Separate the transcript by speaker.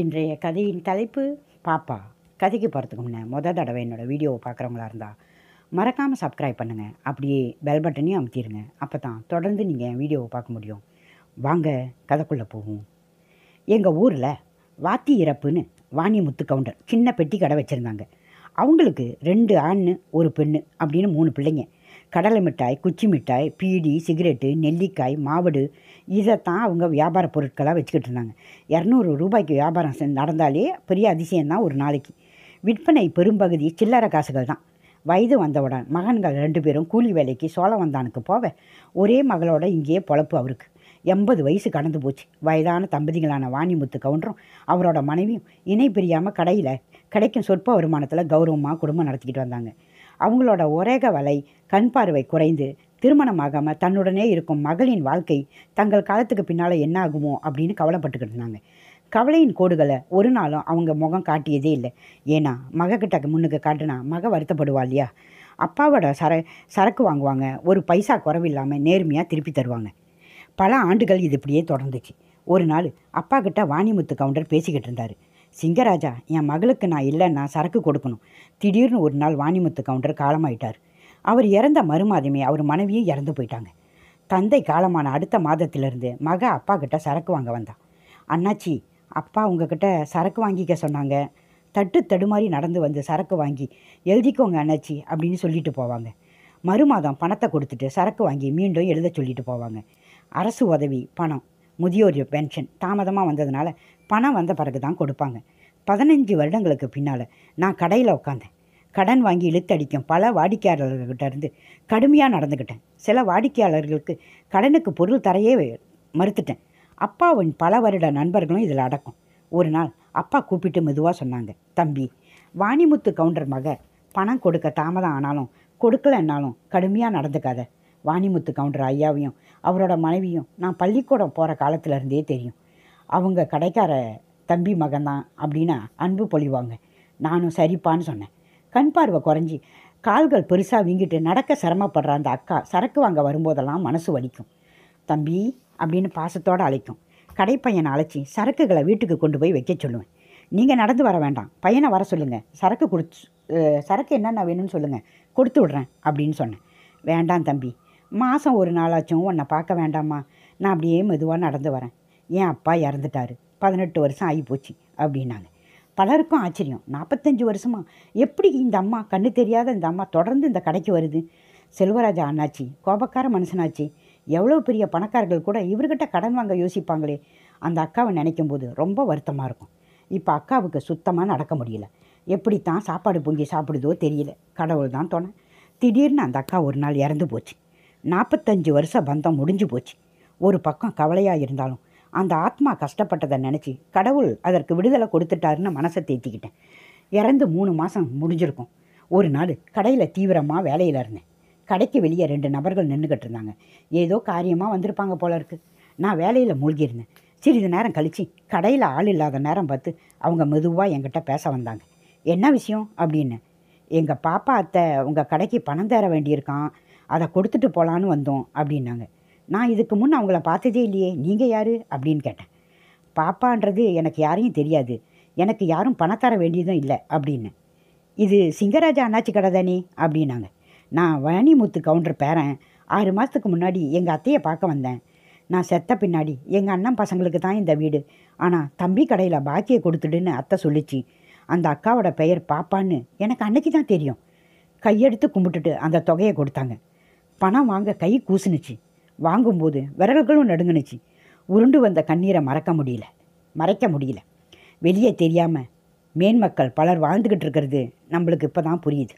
Speaker 1: இன்றைய கதையின் தலைப்பு பாப்பா கதைக்கு போகிறதுக்கு முன்னே மொதல் தடவை என்னோடய வீடியோவை பார்க்குறவங்களா இருந்தால் மறக்காமல் சப்ஸ்கிரைப் பண்ணுங்கள் அப்படியே பெல் பட்டனையும் அமுத்திடுங்க அப்போ தான் தொடர்ந்து நீங்கள் என் வீடியோவை பார்க்க முடியும் வாங்க கதைக்குள்ளே போவோம் எங்கள் ஊரில் வாத்தி இறப்புன்னு முத்து கவுண்டர் சின்ன பெட்டி கடை வச்சுருந்தாங்க அவங்களுக்கு ரெண்டு ஆண் ஒரு பெண்ணு அப்படின்னு மூணு பிள்ளைங்க கடலை மிட்டாய் குச்சி மிட்டாய் பீடி சிகரெட்டு நெல்லிக்காய் மாவடு இதைத்தான் அவங்க வியாபார பொருட்களாக வச்சுக்கிட்டு இருந்தாங்க இரநூறு ரூபாய்க்கு வியாபாரம் நடந்தாலே பெரிய அதிசயம்தான் ஒரு நாளைக்கு விற்பனை பெரும்பகுதி சில்லற காசுகள் தான் வயது வந்தவுடன் மகன்கள் ரெண்டு பேரும் கூலி வேலைக்கு சோழ வந்தானுக்கு போவ ஒரே மகளோட இங்கேயே பொழப்பு அவருக்கு எண்பது வயசு கடந்து போச்சு வயதான தம்பதிகளான வாணிமுத்து கவுண்டரும் அவரோட மனைவியும் இணை பிரியாமல் கடையில் கிடைக்கும் சொற்ப வருமானத்தில் கௌரவமாக குடும்பம் நடத்திக்கிட்டு வந்தாங்க அவங்களோட ஒரேக வலை கண் பார்வை குறைந்து திருமணமாகாமல் தன்னுடனே இருக்கும் மகளின் வாழ்க்கை தங்கள் காலத்துக்கு பின்னால் என்ன ஆகுமோ அப்படின்னு கவலைப்பட்டுக்கிட்டு இருந்தாங்க கவலையின் கோடுகளை ஒரு நாளும் அவங்க முகம் காட்டியதே இல்லை ஏன்னா மகக்கிட்ட முன்னுக்கு காட்டினா மக வருத்தப்படுவா இல்லையா அப்பாவோட சர சரக்கு வாங்குவாங்க ஒரு பைசா குறவில்லாமல் நேர்மையாக திருப்பி தருவாங்க பல ஆண்டுகள் இது இப்படியே தொடர்ந்துச்சு ஒரு நாள் அப்பா கிட்ட வாணிமுத்து கவுண்டர் பேசிக்கிட்டு இருந்தார் சிங்கராஜா என் மகளுக்கு நான் இல்லைன்னா சரக்கு கொடுக்கணும் திடீர்னு ஒரு நாள் வாணிமுத்து கவுண்டர் காலமாயிட்டார் அவர் இறந்த மறுமாதமே அவர் மனைவியும் இறந்து போயிட்டாங்க தந்தை காலமான அடுத்த மாதத்திலிருந்து மக அப்பா கிட்ட சரக்கு வாங்க வந்தான் அண்ணாச்சி அப்பா உங்ககிட்ட சரக்கு வாங்கிக்க சொன்னாங்க தட்டு தடுமாறி நடந்து வந்து சரக்கு வாங்கி எழுதிக்கோங்க அண்ணாச்சி அப்படின்னு சொல்லிட்டு போவாங்க மறுமாதம் பணத்தை கொடுத்துட்டு சரக்கு வாங்கி மீண்டும் எழுத சொல்லிட்டு போவாங்க அரசு உதவி பணம் முதியோர் பென்ஷன் தாமதமாக வந்ததுனால பணம் வந்த பிறகு தான் கொடுப்பாங்க பதினஞ்சு வருடங்களுக்கு பின்னால் நான் கடையில் உட்காந்தேன் கடன் வாங்கி இழுத்தடிக்கும் பல இருந்து கடுமையாக நடந்துக்கிட்டேன் சில வாடிக்கையாளர்களுக்கு கடனுக்கு பொருள் தரையே மறுத்துட்டேன் அப்பாவின் பல வருட நண்பர்களும் இதில் அடக்கும் ஒரு நாள் அப்பா கூப்பிட்டு மெதுவாக சொன்னாங்க தம்பி வாணிமுத்து கவுண்டர் மக பணம் கொடுக்க தாமதம் ஆனாலும் கொடுக்கலன்னாலும் கடுமையாக நடந்துக்காத வாணிமுத்து கவுண்டர் ஐயாவையும் அவரோட மனைவியும் நான் பள்ளிக்கூடம் போகிற காலத்துலேருந்தே தெரியும் அவங்க கடைக்கார தம்பி மகன்தான் அப்படின்னு அன்பு பொழிவாங்க நானும் சரிப்பான்னு சொன்னேன் கண் பார்வை குறைஞ்சி கால்கள் பெருசாக வீங்கிட்டு நடக்க சிரமப்படுற அந்த அக்கா சரக்கு வாங்க வரும்போதெல்லாம் மனசு வலிக்கும் தம்பி அப்படின்னு பாசத்தோடு அழைக்கும் கடைப்பையனை அழைச்சி சரக்குகளை வீட்டுக்கு கொண்டு போய் வைக்க சொல்லுவேன் நீங்கள் நடந்து வர வேண்டாம் பையனை வர சொல்லுங்கள் சரக்கு கொடுத்து சரக்கு என்னென்ன வேணும்னு சொல்லுங்கள் கொடுத்து விட்றேன் அப்படின்னு சொன்னேன் வேண்டாம் தம்பி மாதம் ஒரு நாளாச்சும் உன்னை பார்க்க வேண்டாமா நான் அப்படியே மெதுவாக நடந்து வரேன் என் அப்பா இறந்துட்டார் பதினெட்டு வருஷம் ஆகிப்போச்சு அப்படின்னாங்க பலருக்கும் ஆச்சரியம் நாற்பத்தஞ்சு வருஷமாக எப்படி இந்த அம்மா கண்ணு தெரியாத இந்த அம்மா தொடர்ந்து இந்த கடைக்கு வருது செல்வராஜா அண்ணாச்சி கோபக்கார மனுஷனாச்சு எவ்வளோ பெரிய பணக்காரர்கள் கூட இவர்கிட்ட கடன் வாங்க யோசிப்பாங்களே அந்த அக்காவை நினைக்கும் போது ரொம்ப வருத்தமாக இருக்கும் இப்போ அக்காவுக்கு சுத்தமாக நடக்க முடியல எப்படித்தான் சாப்பாடு பொங்கி சாப்பிடுதோ தெரியல கடவுள் தான் தோணை திடீர்னு அந்த அக்கா ஒரு நாள் இறந்து போச்சு நாற்பத்தஞ்சு வருஷம் பந்தம் முடிஞ்சு போச்சு ஒரு பக்கம் கவலையாக இருந்தாலும் அந்த ஆத்மா கஷ்டப்பட்டதை நினச்சி கடவுள் அதற்கு விடுதலை கொடுத்துட்டாருன்னு மனசை தேத்திக்கிட்டேன் இறந்து மூணு மாதம் முடிஞ்சிருக்கும் ஒரு நாள் கடையில் தீவிரமாக வேலையில் இருந்தேன் கடைக்கு வெளியே ரெண்டு நபர்கள் நின்றுக்கிட்டு இருந்தாங்க ஏதோ காரியமாக வந்திருப்பாங்க போல இருக்குது நான் வேலையில் மூழ்கியிருந்தேன் சிறிது நேரம் கழித்து கடையில் ஆள் இல்லாத நேரம் பார்த்து அவங்க மெதுவாக என்கிட்ட பேச வந்தாங்க என்ன விஷயம் அப்படின்னு எங்கள் பாப்பா அத்தை உங்கள் கடைக்கு பணம் தர வேண்டியிருக்கான் அதை கொடுத்துட்டு போகலான்னு வந்தோம் அப்படின்னாங்க நான் இதுக்கு முன் அவங்கள பார்த்ததே இல்லையே நீங்கள் யார் அப்படின்னு கேட்டேன் பாப்பான்றது எனக்கு யாரையும் தெரியாது எனக்கு யாரும் பணம் தர வேண்டியதும் இல்லை அப்படின்னு இது சிங்கராஜா அண்ணாச்சி கடை தானே அப்படின்னாங்க நான் வணிமுத்து கவுண்டர் பேரன் ஆறு மாதத்துக்கு முன்னாடி எங்கள் அத்தையை பார்க்க வந்தேன் நான் செத்த பின்னாடி எங்கள் அண்ணன் பசங்களுக்கு தான் இந்த வீடு ஆனால் தம்பி கடையில் பாக்கியை கொடுத்துடுன்னு அத்தை சொல்லிச்சு அந்த அக்காவோட பெயர் பாப்பான்னு எனக்கு அன்னைக்கு தான் தெரியும் கையெடுத்து கும்பிட்டுட்டு அந்த தொகையை கொடுத்தாங்க பணம் வாங்க கை கூசுனுச்சு வாங்கும்போது விரல்களும் நடுங்கினுச்சு உருண்டு வந்த கண்ணீரை மறக்க முடியல மறைக்க முடியல வெளியே தெரியாமல் மேன்மக்கள் பலர் வாழ்ந்துக்கிட்டு இருக்கிறது நம்மளுக்கு இப்போ தான் புரியுது